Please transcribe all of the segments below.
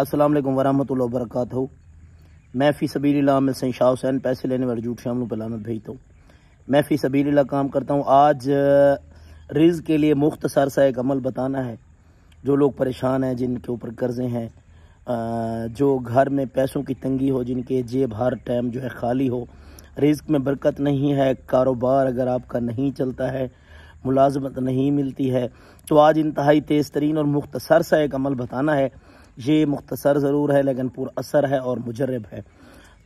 असलम वालेकुम वर्क मैं फ़ी सबील्ला मिल सही शाह हुसैन पैसे लेने वाले जूठ शामलू पलानत भेजता हूँ मैं फ़ी सबील्ला काम करता हूँ आज रिज के लिए मुख्त सा एक अमल बताना है जो लोग परेशान हैं जिनके ऊपर कर्ज़े हैं जो घर में पैसों की तंगी हो जिनके जेब हर टाइम जो है खाली हो रिज़्क में बरकत नहीं है कारोबार अगर आपका नहीं चलता है मुलाजमत नहीं मिलती है तो आज इंतहाई तेज़ तरीन और मुख्तसर सा एक अमल बताना है ये मुख्तसर ज़रूर है लेकिन असर है और मुजरब है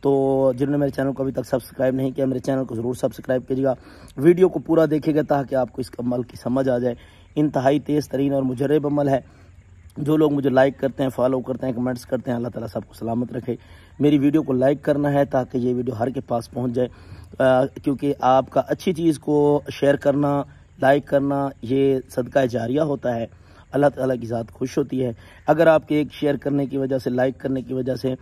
तो जिन्होंने मेरे चैनल को अभी तक सब्सक्राइब नहीं किया मेरे चैनल को ज़रूर सब्सक्राइब कीजिएगा वीडियो को पूरा देखेगा ताकि आपको इस अमल की समझ आ जाए इंतहाई तेज़ तरीन और मुजरब अमल है जो लोग मुझे लाइक करते हैं फॉलो करते हैं कमेंट्स करते हैं अल्लाह ताला सबको सलामत रखे मेरी वीडियो को लाइक करना है ताकि ये वीडियो हर के पास पहुंच जाए क्योंकि आपका अच्छी चीज़ को शेयर करना लाइक करना ये सदका जारिया होता है अल्लाह ताला की ज़ात खुश होती है अगर आपके एक शेयर करने की वजह से लाइक करने की वजह से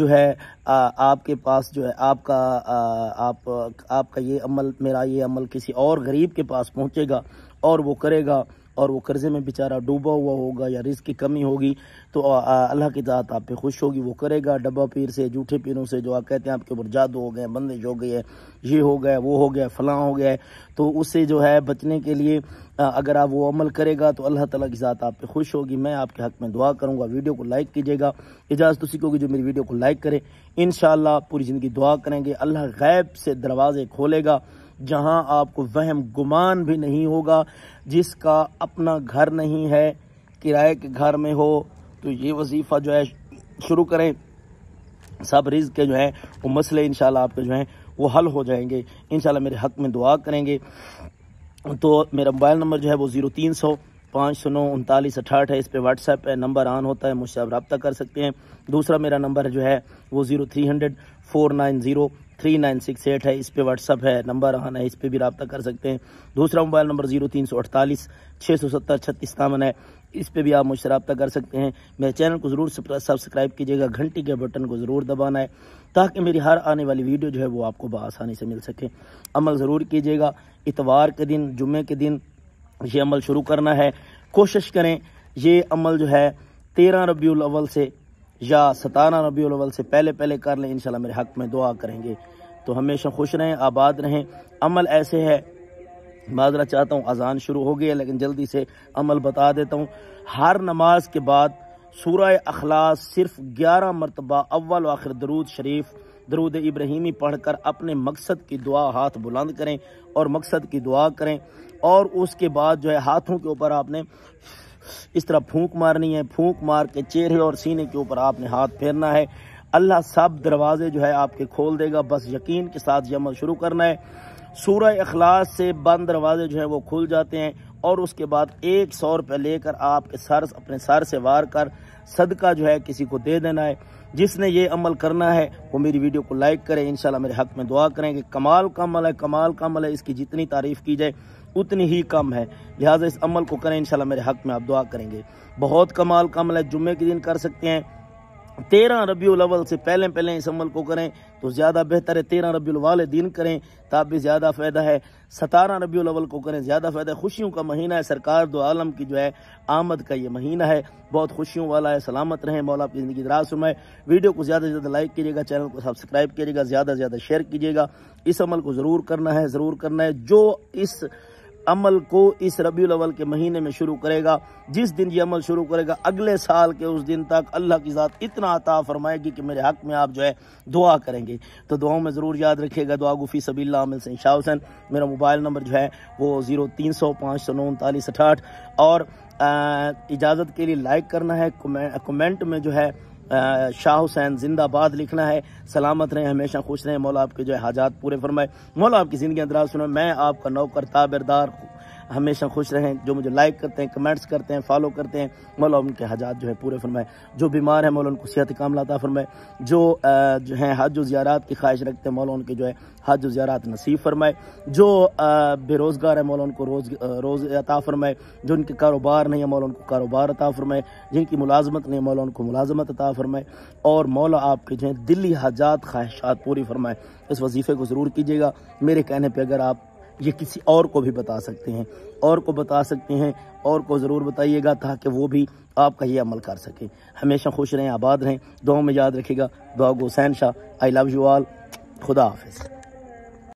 जो है आ, आपके पास जो है आपका आ, आप आपका ये अमल मेरा ये अमल किसी और गरीब के पास पहुँचेगा और वो करेगा और वो कर्ज़े में बेचारा डूबा हुआ होगा या रिस्क की कमी होगी तो अल्लाह की ज़ात आप पे खुश होगी वो करेगा डब्बा पीर से जूठे पीरों से जो आप कहते हैं आपके ऊपर जादू हो गए बंदिश हो गई है ये हो गया वो हो गया फ़लाँ हो गया तो उससे जो है बचने के लिए अगर आप वो अमल करेगा तो अल्लाह ताला की ज़ात आप पे खुश होगी मैं आपके हक़ में दुआ करूँगा वीडियो को लाइक कीजिएगा इजाज़त उसी को जो मेरी वीडियो को लाइक करे इन पूरी ज़िंदगी दुआ करेंगे अल्लाह गैब से दरवाजे खोलेगा जहां आपको वहम गुमान भी नहीं होगा जिसका अपना घर नहीं है किराए के घर में हो तो ये वजीफ़ा जो है शुरू करें सब रिज के जो है वो मसले इन आपके जो हैं वो हल हो जाएंगे इन मेरे हक में दुआ करेंगे तो मेरा मोबाइल नंबर जो है वो ज़ीरो तीन सौ पाँच सौ नौ उनतालीस अठाठ है इस पर व्हाट्सएप है नंबर ऑन होता है मुझसे आप रबता कर सकते हैं दूसरा मेरा नंबर जो है वो zero three hundred four nine zero three nine six eight है इस पर व्हाट्सअप है नंबर आना है इस पर भी रबता कर सकते हैं दूसरा मोबाइल नंबर जीरो तीन सौ अड़तालीस छः सौ सत्तर छत्तीस तावन है इस पर भी आप मुझसे रब्ता कर सकते हैं मेरे चैनल को ज़रूर सब्सक्राइब कीजिएगा घंटी के बटन को ज़रूर दबाना है ताकि मेरी हर आने वाली वीडियो जो है वो आपको बसानी से मिल सके अमल ज़रूर कीजिएगा इतवार के दिन जुमे के दिन ये अमल शुरू करना है कोशिश करें ये अमल जो है तेरह रबी से या सतारह रबी से पहले पहले कर लें इंशाल्लाह मेरे हक में दुआ करेंगे तो हमेशा खुश रहें आबाद रहें अमल ऐसे है माजरा चाहता हूँ अजान शुरू हो गया लेकिन जल्दी से अमल बता देता हूँ हर नमाज के बाद सूर्य अखलास सिर्फ ग्यारह मरतबा अव्वल आखिर दरूद शरीफ दरूद इब्राहिमी पढ़कर अपने मकसद की दुआ हाथ बुलंद करें और मकसद की दुआ करें और उसके बाद जो है हाथों के ऊपर आपने इस तरह फूंक मारनी है फूंक मार के चेहरे और सीने के ऊपर आपने हाथ फेरना है अल्लाह सब दरवाजे जो है आपके खोल देगा बस यकीन के साथ ये अमल शुरू करना है सूर्य अखलास से बंद दरवाजे जो है वो खुल जाते हैं और उसके बाद एक सौ रुपये लेकर आपके सर अपने सर से वार कर सदका जो है किसी को दे देना है जिसने ये अमल करना है वो मेरी वीडियो को लाइक करें इन मेरे हक में दुआ करें कि कमाल का अमल है कमाल का अमल है इसकी जितनी तारीफ़ की जाए उतनी ही कम है लिहाजा इस अमल को करें इन मेरे हक में आप दुआ करेंगे बहुत कमाल का अमल है जुम्मे के दिन कर सकते हैं तेरह रबी अवल से पहले पहले इस अमल को करें तो ज़्यादा बेहतर है तेरह रबी वाले दिन करें तब भी ज़्यादा फ़ायदा है सतारह रबी अवल को करें ज़्यादा फ़ायदा है खुशियों का महीना है सरकार दो आलम की जो है आमद का ये महीना है बहुत खुशियों वाला है सलामत रहें मौला आपकी ज़िंदगी दराज सुनाए वीडियो को ज़्यादा से ज़्यादा लाइक कीजिएगा चैनल को सब्सक्राइब कीजिएगा ज़्यादा से ज़्यादा शेयर कीजिएगा इस अमल को ज़रूर करना है ज़रूर करना है जो इस अमल को इस रबी अवल के महीने में शुरू करेगा जिस दिन ये अमल शुरू करेगा अगले साल के उस दिन तक अल्लाह की ज़ात इतना आता फरमाएगी कि मेरे हक में आप जो है दुआ करेंगे तो दुआओं में ज़रूर याद रखिएगा दुआ गुफ़ी सबील आमिल से शाह हुसैन मेरा मोबाइल नंबर जो है वो ज़ीरो तीन सौ पाँच सौ नौ उनतालीस अठाठ और इजाज़त के लिए लाइक करना है कमेंट में जो है शाह हुसैन जिंदाबाद लिखना है सलामत रहें हमेशा खुश रहें मौला आपके जो है हाजात पूरे फरमाए मौला आपकी ज़िंदगी अंदराज सुनो मैं आपका नौकर ताबरदार हमेशा खुश रहें जो मुझे लाइक करते हैं कमेंट्स करते हैं फॉलो करते हैं मौला उनके हजात जो है पूरे फरमाए जो बीमार हैं मौला उनको सेहत काम लाता फरमाए जो जो हैं हज ज़्यारात की ख्वाहिश रखते हैं मौला उनके जो है हज ज़्यारात नसीब फरमाए जो बेरोज़गार है मौला उनको रोज़ रोज़ अता फरमाए जो उनके कारोबार नहीं है मौला उनको कारोबार अता फरमाए जिनकी मुलाजमत नहीं है मौला उनको मुलाजमत अता फरमाए और मौला आपके जो है दिली हजात ख्वाहिशात पूरी फरमाए इस वजीफ़े को ज़रूर कीजिएगा मेरे कहने पर अगर आप ये किसी और को भी बता सकते हैं और को बता सकते हैं और को ज़रूर बताइएगा ताकि वो भी आपका ये अमल कर सकें हमेशा खुश रहें आबाद रहें दुआओं में याद रखिएगा दुआ गुसैन शाह आई लव यू आल खुदा हाफिज़